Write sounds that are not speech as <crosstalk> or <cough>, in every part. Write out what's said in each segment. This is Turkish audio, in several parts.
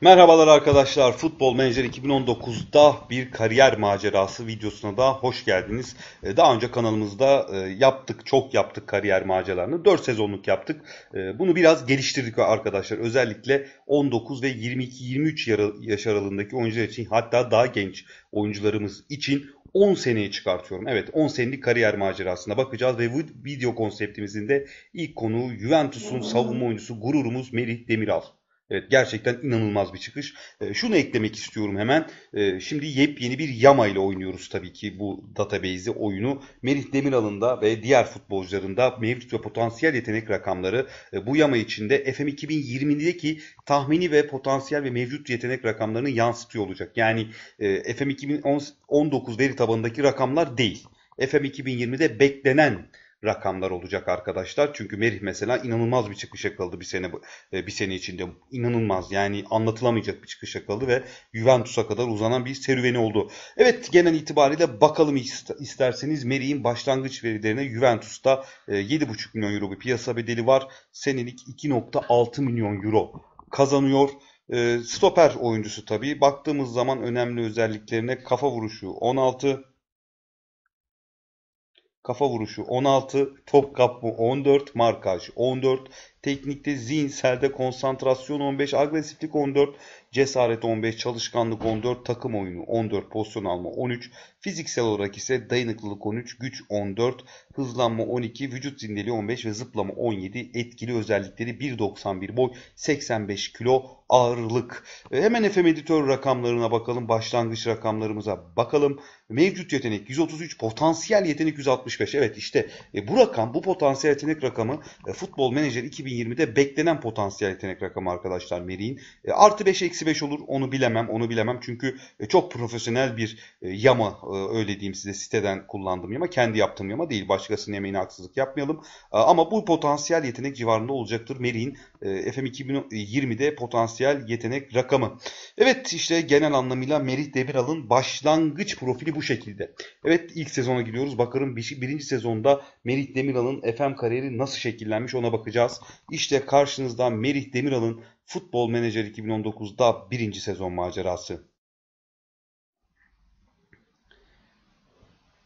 Merhabalar arkadaşlar. Futbol Manager 2019'da bir kariyer macerası videosuna da hoş geldiniz. Ee, daha önce kanalımızda e, yaptık, çok yaptık kariyer maceralarını. 4 sezonluk yaptık. Ee, bunu biraz geliştirdik arkadaşlar. Özellikle 19 ve 22-23 yaş aralığındaki oyuncular için hatta daha genç oyuncularımız için 10 seneye çıkartıyorum. Evet 10 senelik kariyer macerasına bakacağız ve video konseptimizin de ilk konuğu Juventus'un savunma oyuncusu gururumuz Merih Demiral. Evet gerçekten inanılmaz bir çıkış. E, şunu eklemek istiyorum hemen. E, şimdi yepyeni bir yama ile oynuyoruz tabii ki bu database'i oyunu. Merih Demiral'ın da ve diğer futbolcuların da mevcut ve potansiyel yetenek rakamları e, bu yama içinde FM 2020'deki tahmini ve potansiyel ve mevcut yetenek rakamlarını yansıtıyor olacak. Yani e, FM 2019 veri tabanındaki rakamlar değil. FM 2020'de beklenen rakamlar olacak arkadaşlar. Çünkü Merih mesela inanılmaz bir çıkış yakaladı bir sene e, bir sene içinde. İnanılmaz yani anlatılamayacak bir çıkış yakaladı ve Juventus'a kadar uzanan bir serüveni oldu. Evet genel itibariyle bakalım isterseniz Merih'in başlangıç verilerine Juventus'ta 7,5 e, milyon euro bir piyasa bedeli var. Senelik 2,6 milyon euro kazanıyor. E, stoper oyuncusu tabii. Baktığımız zaman önemli özelliklerine kafa vuruşu 16, kafa vuruşu 16, top kapma 14, markaj 14, teknikte zihinselde konsantrasyon 15, agresiflik 14, Cesaret 15, çalışkanlık 14, takım oyunu 14, pozisyon alma 13, fiziksel olarak ise dayanıklılık 13, güç 14, hızlanma 12, vücut zindeliği 15 ve zıplama 17 etkili özellikleri 1.91 boy, 85 kilo ağırlık. Ee, hemen FM editör rakamlarına bakalım, başlangıç rakamlarımıza bakalım. Mevcut yetenek 133, potansiyel yetenek 165. Evet işte e, bu rakam, bu potansiyel yetenek rakamı e, Futbol Manager 2020'de beklenen potansiyel yetenek rakamı arkadaşlar Meri'nin. E, artı 5 eksi eksi 5 olur onu bilemem onu bilemem çünkü e, çok profesyonel bir e, yama e, öyle diyeyim size siteden kullandığım yama kendi yaptığım yama değil başkasının yemeğine haksızlık yapmayalım ama bu potansiyel yetenek civarında olacaktır Meri'nin FM 2020'de potansiyel yetenek rakamı. Evet işte genel anlamıyla Merih Demiral'ın başlangıç profili bu şekilde. Evet ilk sezona gidiyoruz bakalım birinci sezonda Merih Demiral'ın FM kariyeri nasıl şekillenmiş ona bakacağız. İşte karşınızda Merih Demiral'ın Futbol Menajer 2019'da birinci sezon macerası.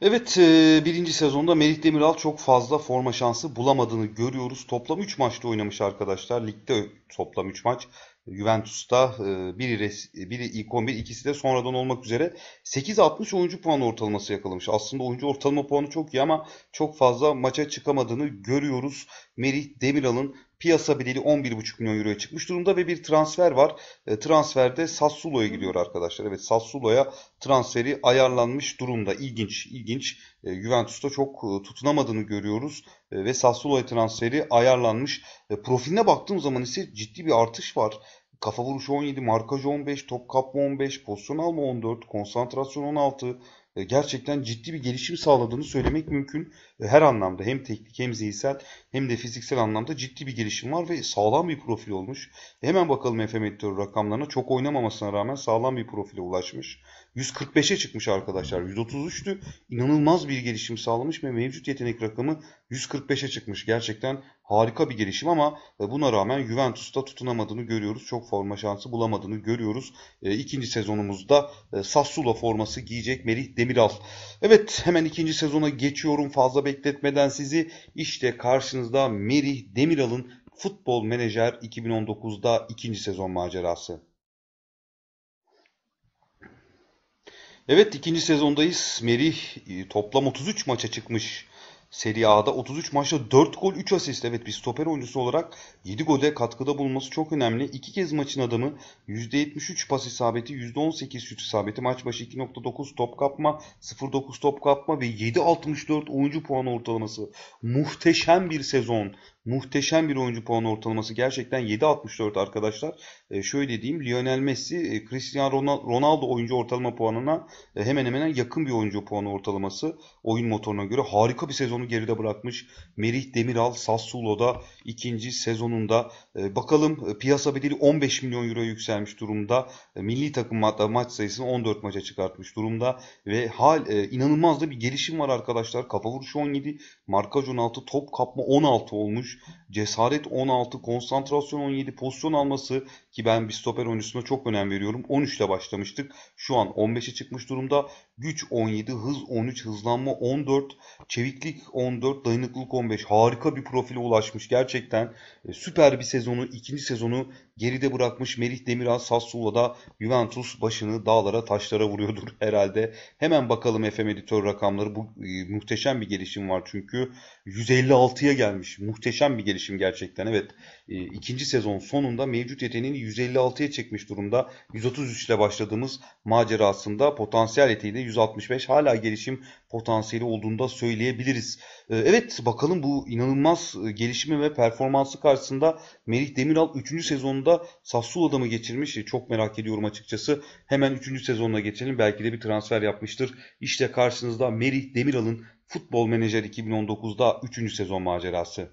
Evet e, birinci sezonda Melih Demiral çok fazla forma şansı bulamadığını görüyoruz. Toplam 3 maçta oynamış arkadaşlar. Ligde toplam 3 maç. Juventus'ta e, biri, res, biri ilk 11 ikisi de sonradan olmak üzere 8.60 oyuncu puanı ortalaması yakalamış. Aslında oyuncu ortalama puanı çok iyi ama çok fazla maça çıkamadığını görüyoruz. Merih Demiral'ın Piyasa bedeli 11,5 milyon euroya çıkmış durumda ve bir transfer var. E, transferde Sassuolo'ya gidiyor arkadaşlar. Evet Sassuolo'ya transferi ayarlanmış durumda. İlginç, ilginç. E, Juventus'ta çok e, tutunamadığını görüyoruz e, ve Sassuolo'ya transferi ayarlanmış. E, profiline baktığım zaman ise ciddi bir artış var. Kafa vuruşu 17, markaj 15, top kapma 15, pozisyon alma 14, konsantrasyon 16, e, gerçekten ciddi bir gelişim sağladığını söylemek mümkün. E, her anlamda hem teknik hem zihinsel hem de fiziksel anlamda ciddi bir gelişim var ve sağlam bir profil olmuş. Hemen bakalım FM rakamlarına çok oynamamasına rağmen sağlam bir profile ulaşmış. 145'e çıkmış arkadaşlar. 133'tü. İnanılmaz bir gelişim sağlamış ve mevcut yetenek rakamı 145'e çıkmış. Gerçekten harika bir gelişim ama e, buna rağmen Juventus'ta tutunamadığını görüyoruz. Çok forma şansı bulamadığını görüyoruz. E, ikinci sezonumuzda e, Sassuolo forması giyecek Merih Demiral. Evet hemen ikinci sezona geçiyorum fazla bekletmeden sizi. İşte karşınızda Merih Demiral'ın Futbol Menajer 2019'da ikinci sezon macerası. Evet ikinci sezondayız. Merih e, toplam 33 maça çıkmış Serie A'da 33 maçta 4 gol 3 asist. Evet bir stoper oyuncusu olarak 7 gole katkıda bulunması çok önemli. İki kez maçın adamı %73 pas isabeti, %18 şut isabeti. Maç başı 2.9 top kapma, 0.9 top kapma ve 7.64 oyuncu puan ortalaması. Muhteşem bir sezon. Muhteşem bir oyuncu puan ortalaması. Gerçekten 7.64 arkadaşlar. E şöyle diyeyim Lionel Messi, e, Cristiano Ronaldo oyuncu ortalama puanına e, hemen hemen yakın bir oyuncu puanı ortalaması. Oyun motoruna göre harika bir sezon takımı geride bırakmış Merih Demiral Sassuolo'da ikinci sezonunda. E, bakalım e, piyasa bedeli 15 milyon euro yükselmiş durumda. E, milli takım hatta maç sayısını 14 maça çıkartmış durumda ve hal e, inanılmaz da bir gelişim var arkadaşlar. Kafa vuruşu 17, markaj 16, top kapma 16 olmuş. Cesaret 16, konsantrasyon 17, pozisyon alması ki ben bir stoper oyuncusuna çok önem veriyorum. 13 ile başlamıştık. Şu an 15'e çıkmış durumda. Güç 17, hız 13, hızlanma 14, çeviklik 14, dayanıklılık 15. Harika bir profile ulaşmış gerçekten. E, süper bir sezonu, ikinci sezonu geride bırakmış Melih Demiral Sassuola'da Juventus başını dağlara taşlara vuruyordur <laughs> herhalde. Hemen bakalım FM editör rakamları. Bu e, muhteşem bir gelişim var çünkü. 156'ya gelmiş. Muhteşem bir gelişim gelişim gerçekten. Evet e, ikinci sezon sonunda mevcut yeteneğini 156'ya çekmiş durumda. 133 ile başladığımız macerasında potansiyel yeteği de 165 hala gelişim potansiyeli olduğunda söyleyebiliriz. E, evet bakalım bu inanılmaz e, gelişimi ve performansı karşısında Melih Demiral 3. sezonunda Sassuola'da mı geçirmiş? E, çok merak ediyorum açıkçası. Hemen 3. sezonuna geçelim. Belki de bir transfer yapmıştır. İşte karşınızda Merih Demiral'ın Futbol Menajer 2019'da 3. sezon macerası.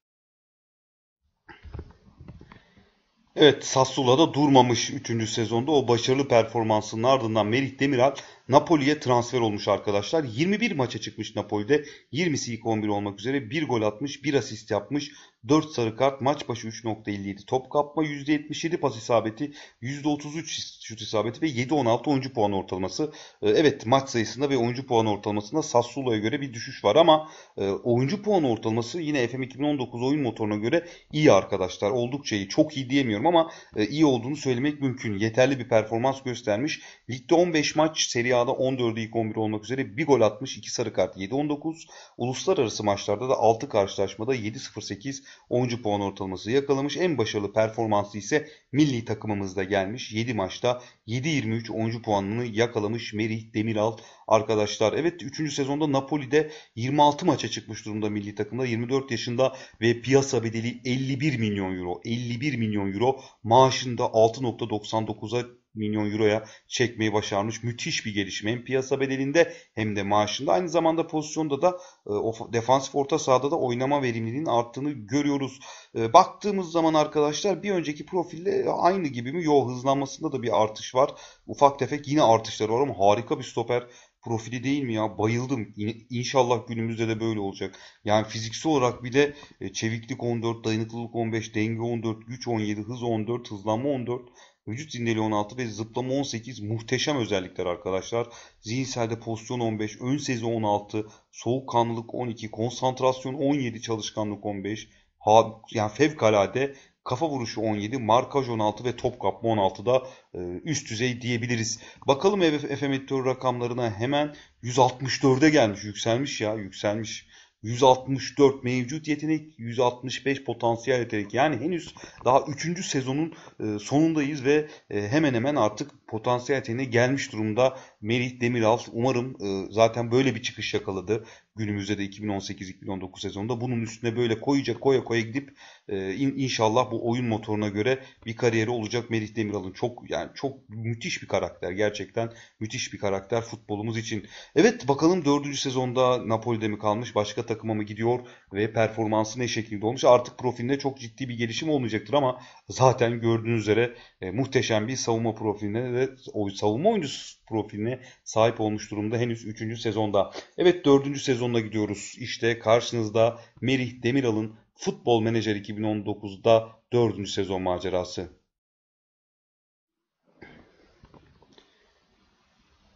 Evet Sassuola'da durmamış 3. sezonda o başarılı performansının ardından Merih Demiral Napoli'ye transfer olmuş arkadaşlar. 21 maça çıkmış Napoli'de 20'si ilk 11 olmak üzere 1 gol atmış 1 asist yapmış 4 sarı kart, maç başı 3.57 top kapma, %77 pas isabeti, %33 şut isabeti ve 7-16 oyuncu puan ortalaması. Ee, evet maç sayısında ve oyuncu puan ortalamasında Sassuolo'ya göre bir düşüş var ama e, oyuncu puan ortalaması yine FM 2019 oyun motoruna göre iyi arkadaşlar. Oldukça iyi. Çok iyi diyemiyorum ama e, iyi olduğunu söylemek mümkün. Yeterli bir performans göstermiş. Ligde 15 maç, Serie A'da 14'ü ilk 11 olmak üzere bir gol atmış, 2 sarı kart, 7-19. Uluslararası maçlarda da 6 karşılaşmada 7-0-8 10. puan ortalaması yakalamış. En başarılı performansı ise milli takımımızda gelmiş. 7 maçta 7-23 10. puanını yakalamış Merih Demiral arkadaşlar. Evet 3. sezonda Napoli'de 26 maça çıkmış durumda milli takımda. 24 yaşında ve piyasa bedeli 51 milyon euro. 51 milyon euro maaşında 6.99'a milyon euroya çekmeyi başarmış. Müthiş bir gelişme. Hem piyasa bedelinde hem de maaşında. Aynı zamanda pozisyonda da e, defansif orta sahada da oynama verimliliğinin arttığını görüyoruz. E, baktığımız zaman arkadaşlar bir önceki profille e, aynı gibi mi? Yo hızlanmasında da bir artış var. Ufak tefek yine artışlar var ama harika bir stoper profili değil mi ya? Bayıldım. İnşallah günümüzde de böyle olacak. Yani fiziksel olarak bir de e, çeviklik 14, dayanıklılık 15, denge 14, güç 17, hız 14, hızlanma 14. Vücut zindeli 16 ve zıplama 18 muhteşem özellikler arkadaşlar. Zihinselde pozisyon 15, ön sezi 16, soğukkanlılık 12, konsantrasyon 17, çalışkanlık 15. Ha, yani fevkalade kafa vuruşu 17, markaj 16 ve top kapma 16'da e, üst düzey diyebiliriz. Bakalım FM rakamlarına hemen 164'e gelmiş. Yükselmiş ya yükselmiş. 164 mevcut yetenek, 165 potansiyel yetenek. Yani henüz daha 3. sezonun e, sonundayız ve e, hemen hemen artık potansiyel yeteneği gelmiş durumda Merih Demiral. Umarım e, zaten böyle bir çıkış yakaladı günümüzde de 2018-2019 sezonunda. Bunun üstüne böyle koyacak koya koya gidip e, in, inşallah bu oyun motoruna göre bir kariyeri olacak Merih Demiral'ın. Çok yani çok müthiş bir karakter gerçekten müthiş bir karakter futbolumuz için. Evet bakalım dördüncü sezonda Napoli'de mi kalmış başka takıma mı gidiyor ve performansı ne şekilde olmuş. Artık profilinde çok ciddi bir gelişim olmayacaktır ama zaten gördüğünüz üzere e, muhteşem bir savunma profiline de ve savunma oyuncusu profiline sahip olmuş durumda henüz 3. sezonda. Evet 4. sezonuna gidiyoruz. İşte karşınızda Merih Demiral'ın Futbol Menajer 2019'da 4. sezon macerası.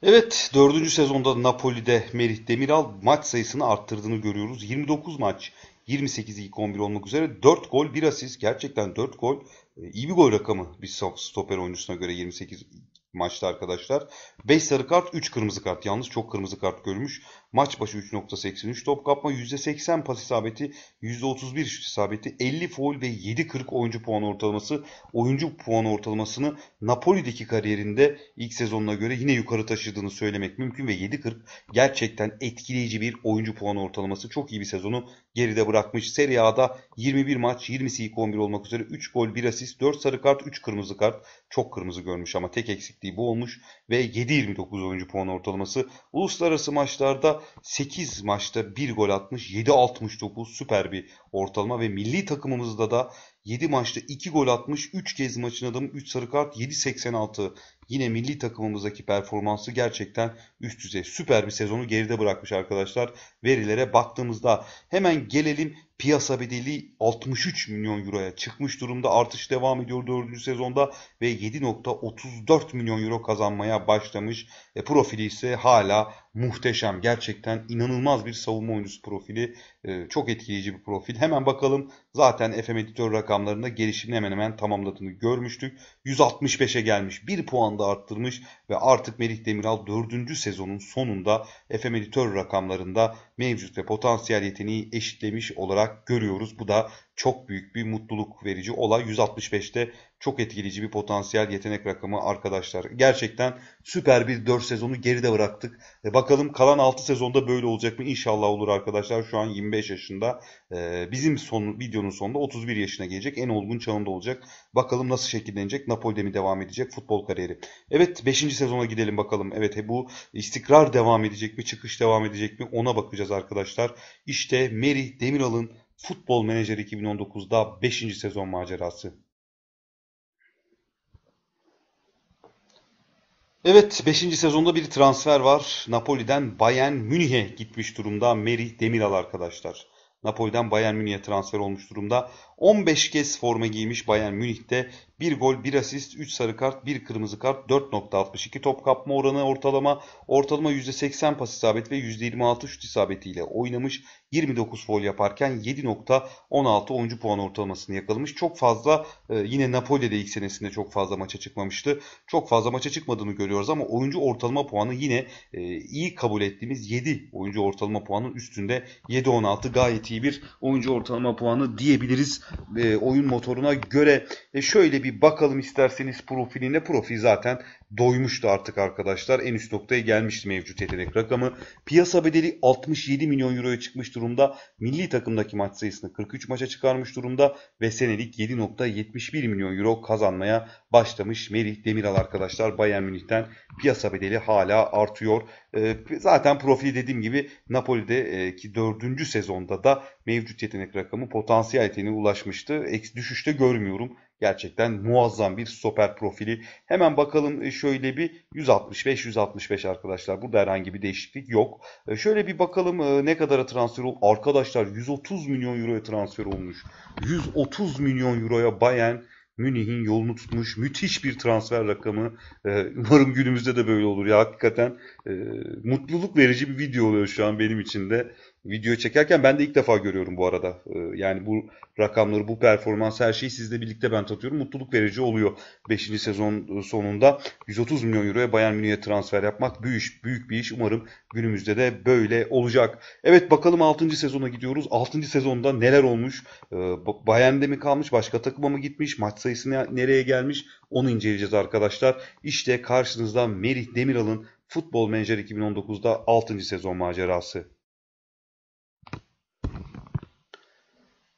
Evet 4. sezonda Napoli'de Merih Demiral maç sayısını arttırdığını görüyoruz. 29 maç 28 ilk 11 olmak üzere 4 gol 1 asist gerçekten 4 gol e, iyi bir gol rakamı bir stoper oyuncusuna göre 28 maçta arkadaşlar. 5 sarı kart, 3 kırmızı kart. Yalnız çok kırmızı kart görmüş. Maç başı 3.83 top kapma, %80 pas isabeti, %31 şut isabeti, 50 foul ve 7.40 oyuncu puan ortalaması. Oyuncu puan ortalamasını Napoli'deki kariyerinde ilk sezonuna göre yine yukarı taşıdığını söylemek mümkün ve 7.40 gerçekten etkileyici bir oyuncu puan ortalaması. Çok iyi bir sezonu geride bırakmış. Serie A'da 21 maç, 20'si ilk 11 olmak üzere 3 gol, 1 asist, 4 sarı kart, 3 kırmızı kart. Çok kırmızı görmüş ama tek eksikliği bu olmuş ve 7.29 oyuncu puan ortalaması. Uluslararası maçlarda 8 maçta 1 gol atmış, 7.69 süper bir ortalama ve milli takımımızda da 7 maçta 2 gol atmış, 3 kez maçın adamı 3 sarı kart, 7.86 yine milli takımımızdaki performansı gerçekten üst düzey. Süper bir sezonu geride bırakmış arkadaşlar verilere baktığımızda. Hemen gelelim piyasa bedeli 63 milyon euroya çıkmış durumda. Artış devam ediyor 4. sezonda ve 7.34 milyon euro kazanmaya başlamış. E, profili ise hala muhteşem. Gerçekten inanılmaz bir savunma oyuncusu profili. E, çok etkileyici bir profil. Hemen bakalım zaten FM editör rakamlarında gelişimini hemen hemen tamamladığını görmüştük. 165'e gelmiş. 1 puan da arttırmış ve artık Melih Demiral 4. sezonun sonunda FM editör rakamlarında mevcut ve potansiyel yeteneği eşitlemiş olarak olarak görüyoruz. Bu da çok büyük bir mutluluk verici olay. 165'te çok etkileyici bir potansiyel yetenek rakamı arkadaşlar. Gerçekten süper bir 4 sezonu geride bıraktık. E bakalım kalan 6 sezonda böyle olacak mı? İnşallah olur arkadaşlar. Şu an 25 yaşında. E, bizim son videonun sonunda 31 yaşına gelecek. En olgun çağında olacak. Bakalım nasıl şekillenecek? Napoli'de mi devam edecek futbol kariyeri? Evet 5. sezona gidelim bakalım. Evet e, bu istikrar devam edecek mi? Çıkış devam edecek mi? Ona bakacağız arkadaşlar. İşte Meri Demiral'ın Futbol Menajer 2019'da 5. sezon macerası. Evet 5. sezonda bir transfer var. Napoli'den Bayern Münih'e gitmiş durumda Meri Demiral arkadaşlar. Napoli'den Bayern Münih'e transfer olmuş durumda. 15 kez forma giymiş Bayern Münih'te 1 gol, 1 asist, 3 sarı kart, 1 kırmızı kart, 4.62 top kapma oranı ortalama, ortalama %80 pas isabet ve %26 şut isabetiyle oynamış. 29 gol yaparken 7.16 oyuncu puan ortalamasını yakalamış. Çok fazla e, yine Napoli'de ilk senesinde çok fazla maça çıkmamıştı. Çok fazla maça çıkmadığını görüyoruz ama oyuncu ortalama puanı yine e, iyi kabul ettiğimiz 7 oyuncu ortalama puanın üstünde 7.16 gayet iyi bir oyuncu ortalama puanı diyebiliriz e, oyun motoruna göre. E, şöyle bir bakalım isterseniz profiline. Profil zaten doymuştu artık arkadaşlar. En üst noktaya gelmişti mevcut yetenek rakamı. Piyasa bedeli 67 milyon euroya çıkmış durumda. Milli takımdaki maç sayısını 43 maça çıkarmış durumda ve senelik 7.71 milyon euro kazanmaya başlamış Merih Demiral arkadaşlar. Bayern Münih'ten piyasa bedeli hala artıyor. Ee, zaten profili dediğim gibi Napoli'deki e, dördüncü sezonda da mevcut yetenek rakamı potansiyel yeteneğe ulaşmıştı. Düşüşte görmüyorum. Gerçekten muazzam bir stoper profili. Hemen bakalım e, şöyle bir 165-165 arkadaşlar. Burada herhangi bir değişiklik yok. E, şöyle bir bakalım ne kadara transfer olmuş. Arkadaşlar 130 milyon euroya transfer olmuş. 130 milyon euroya Bayern Münih'in yolunu tutmuş müthiş bir transfer rakamı. E, umarım günümüzde de böyle olur ya hakikaten e, mutluluk verici bir video oluyor şu an benim için de video çekerken ben de ilk defa görüyorum bu arada. Ee, yani bu rakamları, bu performans her şeyi sizle birlikte ben tatıyorum. Mutluluk verici oluyor. 5. sezon sonunda 130 milyon euroya Bayern Münih'e transfer yapmak büyük, iş, büyük bir iş. Umarım günümüzde de böyle olacak. Evet bakalım 6. sezona gidiyoruz. 6. sezonda neler olmuş? Ee, Bayern'de mi kalmış? Başka takıma mı gitmiş? Maç sayısı nereye gelmiş? Onu inceleyeceğiz arkadaşlar. İşte karşınızda Merih Demiral'ın Futbol Manager 2019'da 6. sezon macerası.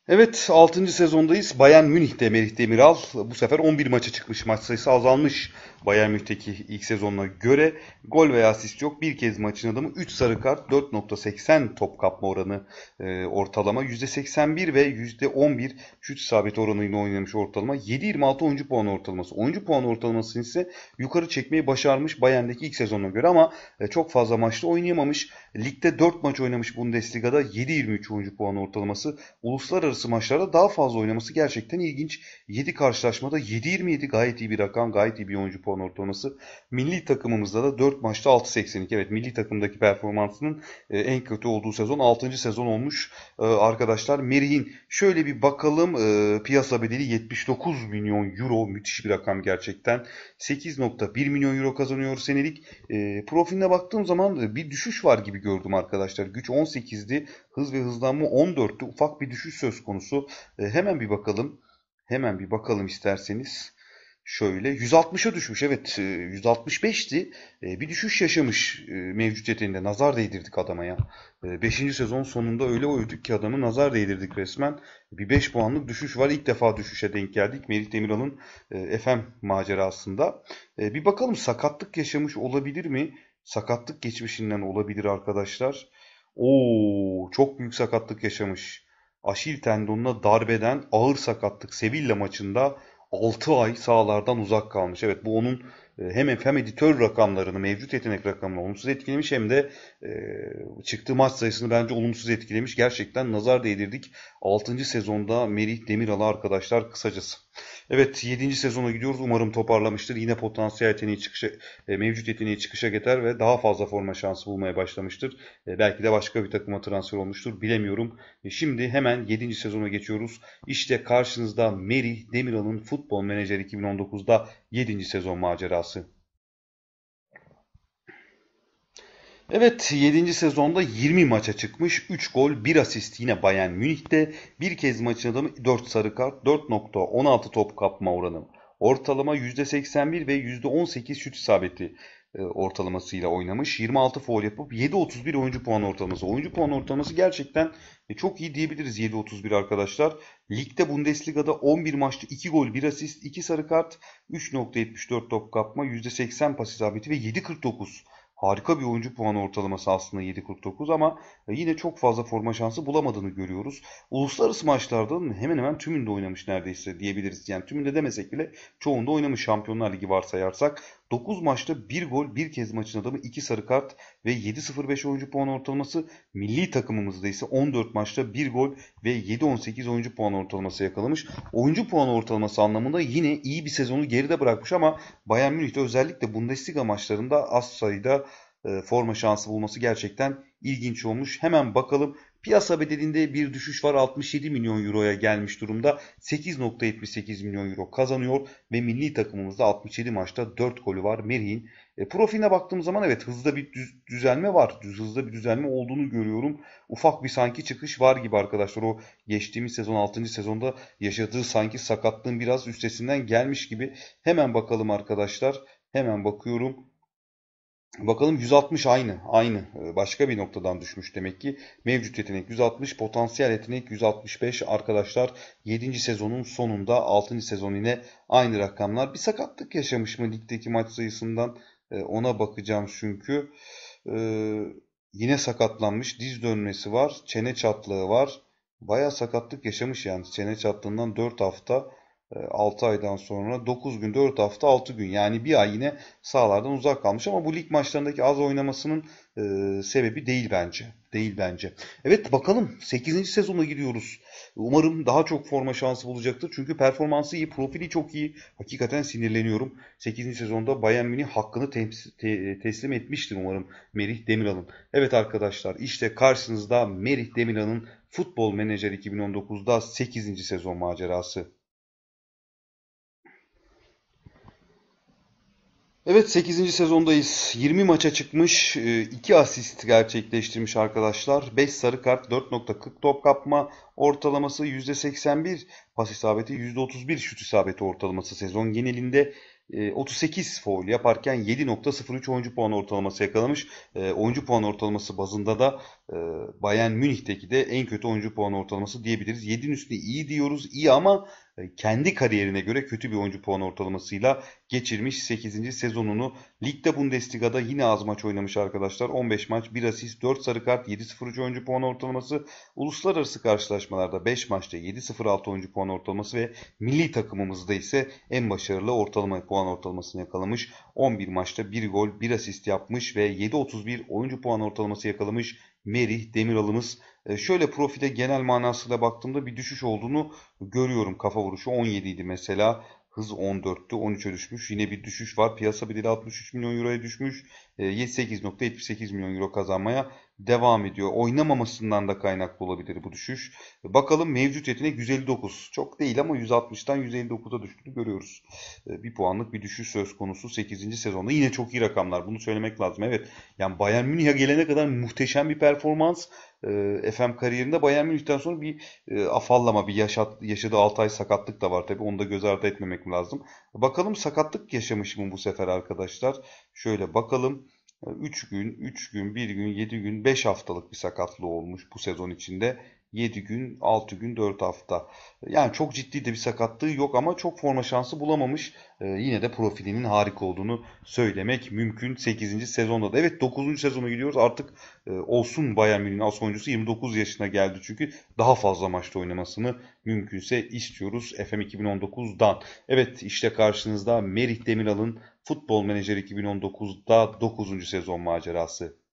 Evet 6. sezondayız. Bayern Münih'te Merih Demiral bu sefer 11 maça çıkmış. Maç sayısı azalmış Bayern Münih'teki ilk sezonuna göre. Gol veya asist yok. Bir kez maçın adamı 3 sarı kart 4.80 top kapma oranı e, ortalama. %81 ve %11 şut isabeti oranıyla oynamış ortalama. 7.26 oyuncu puan ortalaması. Oyuncu puan ortalamasını ise yukarı çekmeyi başarmış Bayern'deki ilk sezonuna göre ama e, çok fazla maçta oynayamamış. Ligde 4 maç oynamış Bundesliga'da 7.23 oyuncu puan ortalaması. Uluslararası arası maçlarda daha fazla oynaması gerçekten ilginç. 7 karşılaşmada 7-27 gayet iyi bir rakam. Gayet iyi bir oyuncu puan ortalaması. Milli takımımızda da 4 maçta 6.82. Evet milli takımdaki performansının e, en kötü olduğu sezon 6. sezon olmuş e, arkadaşlar. Merih'in şöyle bir bakalım e, piyasa bedeli 79 milyon euro. Müthiş bir rakam gerçekten. 8.1 milyon euro kazanıyor senelik. Profiline baktığım zaman bir düşüş var gibi gördüm arkadaşlar. Güç 18'di hız ve hızlanma 14'te ufak bir düşüş söz konusu. E, hemen bir bakalım. Hemen bir bakalım isterseniz. Şöyle 160'a düşmüş evet 165'ti e, e, bir düşüş yaşamış e, mevcut yeteneğinde nazar değdirdik adama ya. 5. sezon sonunda öyle oyuduk ki adamı nazar değdirdik resmen. Bir 5 puanlık düşüş var İlk defa düşüşe denk geldik Melih Demiral'ın FM macerasında. Bir bakalım sakatlık yaşamış olabilir mi? Sakatlık geçmişinden olabilir arkadaşlar. Oo, çok büyük sakatlık yaşamış. Aşil tendonuna darbeden ağır sakatlık Sevilla maçında 6 ay sahalardan uzak kalmış. Evet bu onun e, hem FM editör rakamlarını, mevcut yetenek rakamını olumsuz etkilemiş hem de e, çıktığı maç sayısını bence olumsuz etkilemiş. Gerçekten nazar değdirdik. 6. sezonda Merih Demiral'a arkadaşlar kısacası. Evet 7. sezona gidiyoruz. Umarım toparlamıştır. Yine potansiyel yeteneği çıkışa, e, mevcut yeteneği çıkışa geter ve daha fazla forma şansı bulmaya başlamıştır. E, belki de başka bir takıma transfer olmuştur. Bilemiyorum. E, şimdi hemen 7. sezona geçiyoruz. İşte karşınızda Merih Demiral'ın Futbol Menajer 2019'da 7. sezon macerası. Evet 7. sezonda 20 maça çıkmış. 3 gol 1 asist yine Bayern Münih'te. Bir kez maçın adamı 4 sarı kart 4.16 top kapma oranı. Ortalama %81 ve %18 şut isabeti. E, ortalamasıyla oynamış. 26 foul yapıp 7.31 oyuncu puan ortalaması. Oyuncu puan ortalaması gerçekten e, çok iyi diyebiliriz 7.31 arkadaşlar. Ligde Bundesliga'da 11 maçta 2 gol 1 asist 2 sarı kart 3.74 top kapma %80 pas isabeti ve 7.49 harika bir oyuncu puan ortalaması aslında 7.49 ama e, yine çok fazla forma şansı bulamadığını görüyoruz. Uluslararası maçlardan hemen hemen tümünde oynamış neredeyse diyebiliriz. Yani tümünde demesek bile çoğunda oynamış Şampiyonlar Ligi varsayarsak. 9 maçta 1 gol 1 kez maçın adamı 2 sarı kart ve 7.05 oyuncu puan ortalaması. Milli takımımızda ise 14 maçta 1 gol ve 7.18 oyuncu puan ortalaması yakalamış. Oyuncu puan ortalaması anlamında yine iyi bir sezonu geride bırakmış ama Bayern Münih'te özellikle Bundesliga maçlarında az sayıda e, forma şansı bulması gerçekten ilginç olmuş. Hemen bakalım Piyasa bedelinde bir düşüş var 67 milyon euroya gelmiş durumda. 8.78 milyon euro kazanıyor ve milli takımımızda 67 maçta 4 golü var Merih'in. E, profiline baktığım zaman evet hızlı bir düz, düzelme var. Düz, hızlı bir düzelme olduğunu görüyorum. Ufak bir sanki çıkış var gibi arkadaşlar. O geçtiğimiz sezon 6. sezonda yaşadığı sanki sakatlığın biraz üstesinden gelmiş gibi. Hemen bakalım arkadaşlar. Hemen bakıyorum. Bakalım 160 aynı. Aynı. Ee, başka bir noktadan düşmüş demek ki. Mevcut yetenek 160, potansiyel yetenek 165 arkadaşlar. 7. sezonun sonunda 6. sezon yine aynı rakamlar. Bir sakatlık yaşamış mı ligdeki maç sayısından ee, ona bakacağım çünkü. Ee, yine sakatlanmış. Diz dönmesi var. Çene çatlığı var. Baya sakatlık yaşamış yani. Çene çatlığından 4 hafta 6 ee, aydan sonra 9 gün 4 hafta 6 gün yani bir ay yine sahalardan uzak kalmış ama bu lig maçlarındaki az oynamasının e, sebebi değil bence. Değil bence. Evet bakalım 8. sezona gidiyoruz. Umarım daha çok forma şansı bulacaktır. Çünkü performansı iyi, profili çok iyi. Hakikaten sinirleniyorum. 8. sezonda Bayern Münih hakkını te te teslim etmiştir umarım Merih Demiral'ın. Evet arkadaşlar işte karşınızda Merih Demiral'ın Futbol Menajer 2019'da 8. sezon macerası. Evet 8. sezondayız. 20 maça çıkmış, 2 e, asist gerçekleştirmiş arkadaşlar. 5 sarı kart, 4.40 top kapma ortalaması %81, pas isabeti %31 şut isabeti ortalaması sezon genelinde. 38 e, foul yaparken 7.03 oyuncu puan ortalaması yakalamış. E, oyuncu puan ortalaması bazında da e, Bayern Münih'teki de en kötü oyuncu puan ortalaması diyebiliriz. 7'nin üstüne iyi diyoruz. iyi ama e, kendi kariyerine göre kötü bir oyuncu puan ortalamasıyla geçirmiş 8. sezonunu. Ligde Bundesliga'da yine az maç oynamış arkadaşlar. 15 maç, 1 asist, 4 sarı kart, 7-0 oyuncu puan ortalaması. Uluslararası karşılaşmalarda 5 maçta 7-0 oyuncu puan ortalaması ve milli takımımızda ise en başarılı ortalama puan ortalamasını yakalamış. 11 maçta 1 gol, 1 asist yapmış ve 7-31 oyuncu puan ortalaması yakalamış. Merih Demiral'ımız e, şöyle profile genel manasıyla baktığımda bir düşüş olduğunu görüyorum. Kafa vuruşu 17 idi mesela. Hız 14'tü 13'e düşmüş. Yine bir düşüş var. Piyasa bedeli 63 milyon euroya düşmüş. 8.78 e, milyon euro kazanmaya devam ediyor. Oynamamasından da kaynaklı olabilir bu düşüş. E, bakalım mevcut yetenek 159. Çok değil ama 160'tan 159'a düştüğünü görüyoruz. E, bir puanlık bir düşüş söz konusu 8. sezonda. Yine çok iyi rakamlar. Bunu söylemek lazım. Evet. Yani Bayern Münih'e gelene kadar muhteşem bir performans e, ee, FM kariyerinde Bayern Münih'ten sonra bir e, afallama, bir yaşat, yaşadığı 6 ay sakatlık da var tabi. Onu da göz ardı etmemek lazım. Bakalım sakatlık yaşamış mı bu sefer arkadaşlar? Şöyle bakalım. 3 gün, 3 gün, 1 gün, 7 gün, 5 haftalık bir sakatlığı olmuş bu sezon içinde. 7 gün, 6 gün, 4 hafta. Yani çok ciddi de bir sakatlığı yok ama çok forma şansı bulamamış. Ee, yine de profilinin harika olduğunu söylemek mümkün. 8. sezonda da. Evet 9. sezona gidiyoruz. Artık e, olsun Bayern Münih'in asıl oyuncusu 29 yaşına geldi çünkü daha fazla maçta oynamasını mümkünse istiyoruz FM 2019'dan. Evet işte karşınızda Merih Demiral'ın Futbol Menajeri 2019'da 9. sezon macerası.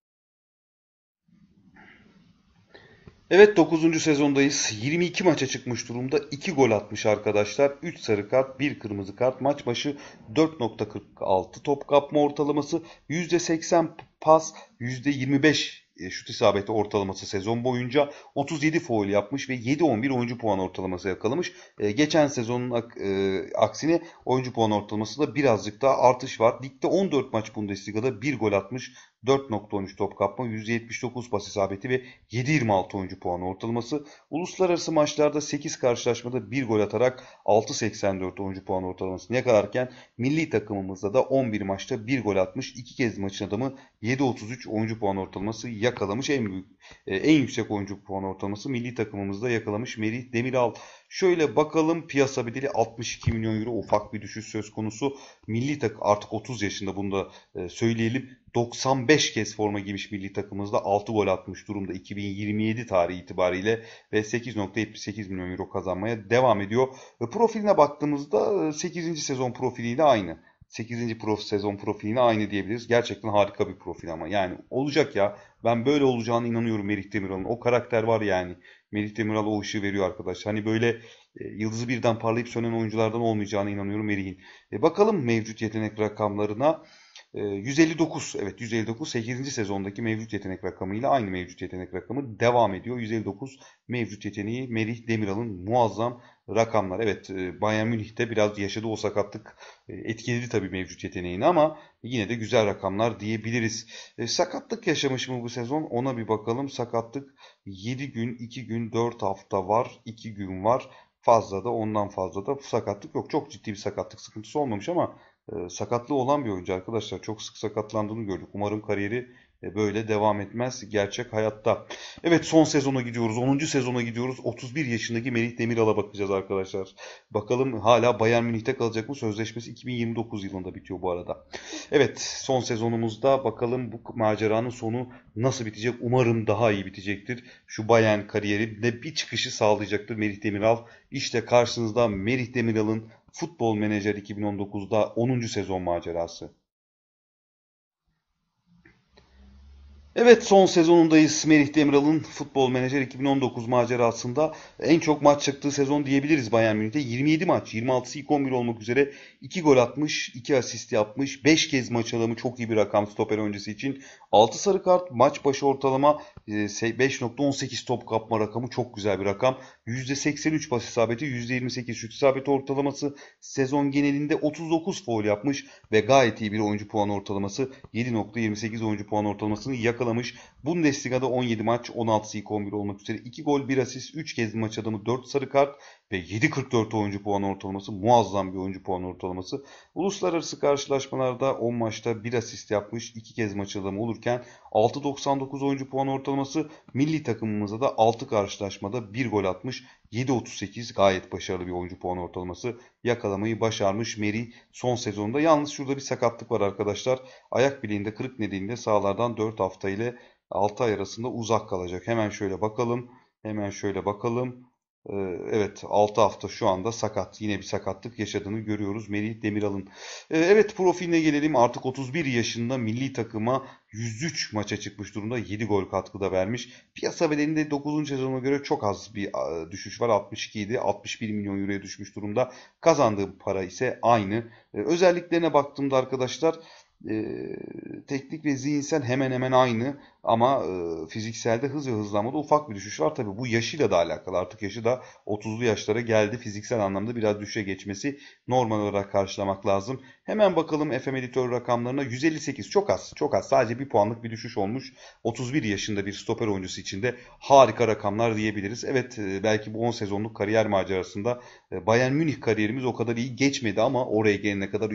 Evet 9. sezondayız. 22 maça çıkmış durumda. 2 gol atmış arkadaşlar. 3 sarı kart, 1 kırmızı kart. Maç başı 4.46 top kapma ortalaması. %80 pas, %25 e, şut isabeti ortalaması sezon boyunca 37 foul yapmış ve 7-11 oyuncu puan ortalaması yakalamış. E, geçen sezonun e, aksine oyuncu puan ortalamasında birazcık daha artış var. Ligde 14 maç Bundesliga'da 1 gol atmış 4.13 top kapma, 179 pas isabeti ve 7.26 oyuncu puanı ortalaması. Uluslararası maçlarda 8 karşılaşmada 1 gol atarak 6.84 oyuncu puanı ortalamasını yakalarken milli takımımızda da 11 maçta 1 gol atmış, 2 kez maçın adamı 7.33 oyuncu puan ortalaması yakalamış. En büyük e, en yüksek oyuncu puan ortalaması milli takımımızda yakalamış Merih Demiral Şöyle bakalım piyasa bedeli 62 milyon euro ufak bir düşüş söz konusu. Milli takım artık 30 yaşında bunu da e, söyleyelim. 95 kez forma giymiş milli takımımızda 6 gol atmış durumda 2027 tarihi itibariyle ve 8.78 milyon euro kazanmaya devam ediyor. ve Profiline baktığımızda 8. E, sezon profiliyle aynı. 8. prof sezon profiline aynı diyebiliriz. Gerçekten harika bir profil ama yani olacak ya. Ben böyle olacağına inanıyorum Merih Demiral'ın. O karakter var yani. Merih Demiral o ışığı veriyor arkadaş. Hani böyle e, yıldızı birden parlayıp sönen oyunculardan olmayacağına inanıyorum Merih'in. E, bakalım mevcut yetenek rakamlarına. E, 159 evet 159 8. sezondaki mevcut yetenek rakamıyla aynı mevcut yetenek rakamı devam ediyor. 159 mevcut yeteneği Merih Demiral'ın muazzam rakamlar. Evet e, Bayern Münih'te biraz yaşadığı o sakatlık e, etkiledi tabii mevcut yeteneğini ama yine de güzel rakamlar diyebiliriz. E, sakatlık yaşamış mı bu sezon ona bir bakalım. Sakatlık 7 gün, 2 gün, 4 hafta var, 2 gün var. Fazla da ondan fazla da sakatlık yok. Çok ciddi bir sakatlık sıkıntısı olmamış ama sakatlığı olan bir oyuncu arkadaşlar. Çok sık sakatlandığını gördük. Umarım kariyeri e, böyle devam etmez gerçek hayatta. Evet son sezona gidiyoruz. 10. sezona gidiyoruz. 31 yaşındaki Melih Demiral'a bakacağız arkadaşlar. Bakalım hala Bayern Münih'te kalacak mı? Sözleşmesi 2029 yılında bitiyor bu arada. Evet son sezonumuzda bakalım bu maceranın sonu nasıl bitecek? Umarım daha iyi bitecektir. Şu Bayern kariyerinde bir çıkışı sağlayacaktır Melih Demiral. İşte karşınızda Melih Demiral'ın Futbol Menajer 2019'da 10. sezon macerası. Evet son sezonundayız Merih Demiral'ın futbol menajer 2019 macerasında en çok maç çıktığı sezon diyebiliriz Bayern Münih'te. 27 maç 26'sı ilk 11 olmak üzere 2 gol atmış 2 asist yapmış 5 kez maç alımı çok iyi bir rakam stoper öncesi için. 6 sarı kart maç başı ortalama 5.18 e, top kapma rakamı çok güzel bir rakam. %83 pas isabeti %28 şut isabeti ortalaması sezon genelinde 39 foul yapmış ve gayet iyi bir oyuncu puan ortalaması 7.28 oyuncu puan ortalamasını yakalamış yakalamış. Bundesliga'da 17 maç 16 ilk 11 olmak üzere 2 gol 1 asist 3 kez maç adamı 4 sarı kart ve 7.44 oyuncu puan ortalaması muazzam bir oyuncu puan ortalaması. Uluslararası karşılaşmalarda 10 maçta 1 asist yapmış 2 kez maç adamı olurken 6.99 oyuncu puan ortalaması milli takımımıza da 6 karşılaşmada 1 gol atmış 7.38 gayet başarılı bir oyuncu puan ortalaması yakalamayı başarmış Meri son sezonda. Yalnız şurada bir sakatlık var arkadaşlar. Ayak bileğinde kırık nedeniyle sahalardan 4 hafta ile 6 ay arasında uzak kalacak. Hemen şöyle bakalım. Hemen şöyle bakalım. Ee, evet 6 hafta şu anda sakat. Yine bir sakatlık yaşadığını görüyoruz Melih Demiral'ın. Ee, evet profiline gelelim. Artık 31 yaşında milli takıma 103 maça çıkmış durumda. 7 gol katkıda vermiş. Piyasa bedelinde 9. sezona göre çok az bir düşüş var. 62 idi. 61 milyon euroya düşmüş durumda. Kazandığı para ise aynı. Ee, özelliklerine baktığımda arkadaşlar teknik ve zihinsel hemen hemen aynı. Ama e, fizikselde hız ve hızlanmada ufak bir düşüş var. Tabii bu yaşıyla da alakalı. Artık yaşı da 30'lu yaşlara geldi. Fiziksel anlamda biraz düşe geçmesi normal olarak karşılamak lazım. Hemen bakalım FM editör rakamlarına. 158 çok az. Çok az. Sadece bir puanlık bir düşüş olmuş. 31 yaşında bir stoper oyuncusu için de harika rakamlar diyebiliriz. Evet e, belki bu 10 sezonluk kariyer macerasında e, Bayern Münih kariyerimiz o kadar iyi geçmedi ama oraya gelene kadar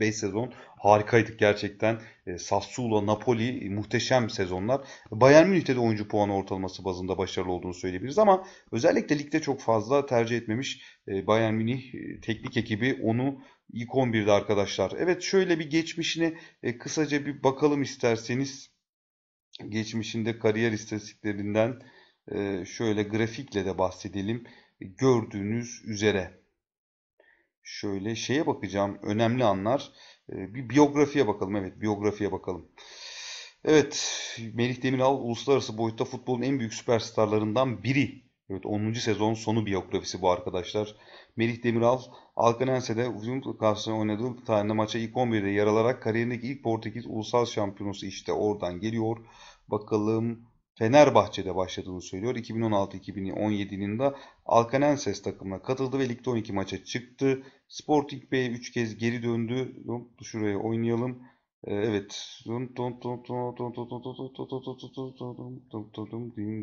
5 sezon harikaydık gerçekten. Ee, Sassuolo, Napoli e, muhteşem sezonlar. Bayern Münih'te de oyuncu puanı ortalaması bazında başarılı olduğunu söyleyebiliriz ama özellikle ligde çok fazla tercih etmemiş e, Bayern Münih e, teknik ekibi onu ilk 11'de arkadaşlar. Evet şöyle bir geçmişine kısaca bir bakalım isterseniz. Geçmişinde kariyer istatistiklerinden şöyle grafikle de bahsedelim. Gördüğünüz üzere şöyle şeye bakacağım önemli anlar. Ee, bir biyografiye bakalım. Evet biyografiye bakalım. Evet Melih Demiral uluslararası boyutta futbolun en büyük süperstarlarından biri. Evet 10. sezon sonu biyografisi bu arkadaşlar. Melih Demiral Alcanense'de uzun karşısına oynadığı tarihinde tane maça ilk 11'de yer alarak kariyerindeki ilk Portekiz ulusal şampiyonası işte oradan geliyor. Bakalım Fenerbahçe'de başladığını söylüyor. 2016-2017 yılında Alcanenses takımına katıldı ve ligde 12 maça çıktı. Sporting B'ye 3 kez geri döndü. Şuraya oynayalım. Evet.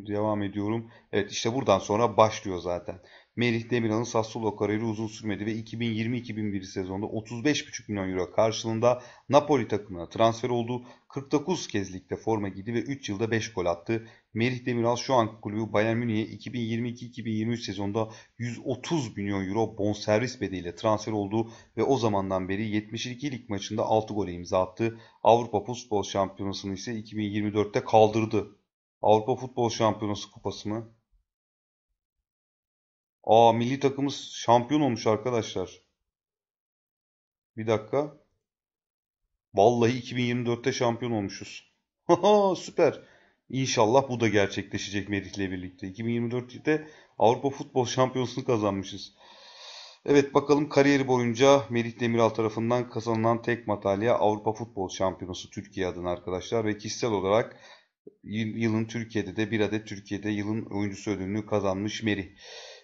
Devam ediyorum. Evet işte buradan sonra başlıyor zaten. Merih Demiral'ın Sassuolo kariyeri uzun sürmedi ve 2020 2021 sezonunda 35,5 milyon euro karşılığında Napoli takımına transfer oldu. 49 kez ligde forma giydi ve 3 yılda 5 gol attı. Merih Demiral şu an kulübü Bayern Münih'e 2022-2023 sezonunda 130 milyon euro bonservis bedeliyle transfer oldu ve o zamandan beri 72 lig maçında 6 gol imza attı. Avrupa Futbol Şampiyonası'nı ise 2024'te kaldırdı. Avrupa Futbol Şampiyonası kupasını. Aa milli takımımız şampiyon olmuş arkadaşlar. Bir dakika. Vallahi 2024'te şampiyon olmuşuz. <laughs> Süper. İnşallah bu da gerçekleşecek ile birlikte. 2024'te Avrupa Futbol Şampiyonası'nı kazanmışız. Evet bakalım kariyeri boyunca Merih Demiral tarafından kazanılan tek madalya Avrupa Futbol Şampiyonası Türkiye adına arkadaşlar ve kişisel olarak yılın Türkiye'de de bir adet Türkiye'de yılın oyuncusu ödülünü kazanmış Merih.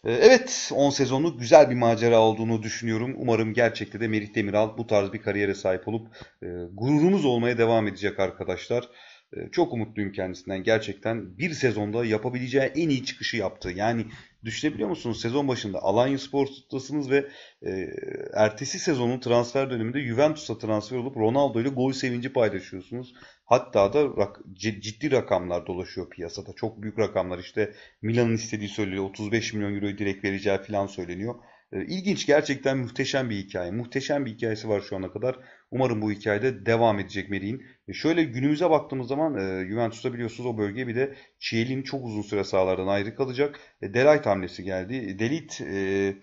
Ee, evet 10 sezonluk güzel bir macera olduğunu düşünüyorum. Umarım gerçekte de Merih Demiral bu tarz bir kariyere sahip olup e, gururumuz olmaya devam edecek arkadaşlar. E, çok umutluyum kendisinden. Gerçekten bir sezonda yapabileceği en iyi çıkışı yaptı. Yani düşünebiliyor musunuz? Sezon başında Alanya Spor'dasınız ve e, ertesi sezonun transfer döneminde Juventus'a transfer olup Ronaldo ile gol sevinci paylaşıyorsunuz. Hatta da rak ciddi rakamlar dolaşıyor piyasada. Çok büyük rakamlar işte Milan'ın istediği söyleniyor. 35 milyon euroyu direkt vereceği falan söyleniyor. Ee, ilginç gerçekten muhteşem bir hikaye. Muhteşem bir hikayesi var şu ana kadar. Umarım bu hikayede devam edecek Meri'in. Ee, şöyle günümüze baktığımız zaman e, Juventus'ta biliyorsunuz o bölge bir de Çiel'in çok uzun süre sahalardan ayrı kalacak. E, Delight hamlesi geldi. Delit e,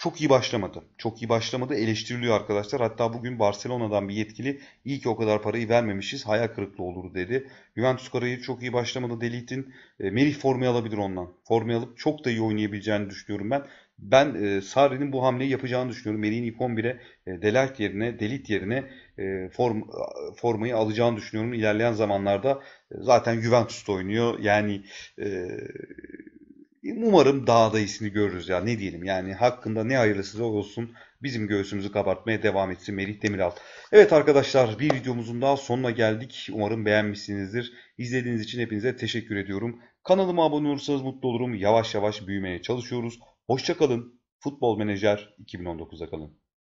çok iyi başlamadı. Çok iyi başlamadı eleştiriliyor arkadaşlar. Hatta bugün Barcelona'dan bir yetkili iyi ki o kadar parayı vermemişiz hayal kırıklığı olur dedi. Juventus karayı çok iyi başlamadı Delit'in. E, Merih formayı alabilir ondan. Formayı alıp çok da iyi oynayabileceğini düşünüyorum ben. Ben e, Sarri'nin bu hamleyi yapacağını düşünüyorum. Merih'in ilk 11'e e, Delert yerine, Delit yerine e, form, formayı alacağını düşünüyorum. İlerleyen zamanlarda e, zaten Juventus'ta oynuyor. Yani e, umarım daha iyisini görürüz ya ne diyelim yani hakkında ne hayırlısı olsun bizim göğsümüzü kabartmaya devam etsin Melih Demiral. Evet arkadaşlar bir videomuzun daha sonuna geldik. Umarım beğenmişsinizdir. izlediğiniz için hepinize teşekkür ediyorum. Kanalıma abone olursanız mutlu olurum. Yavaş yavaş büyümeye çalışıyoruz. Hoşçakalın. Futbol Menajer 2019'a kalın.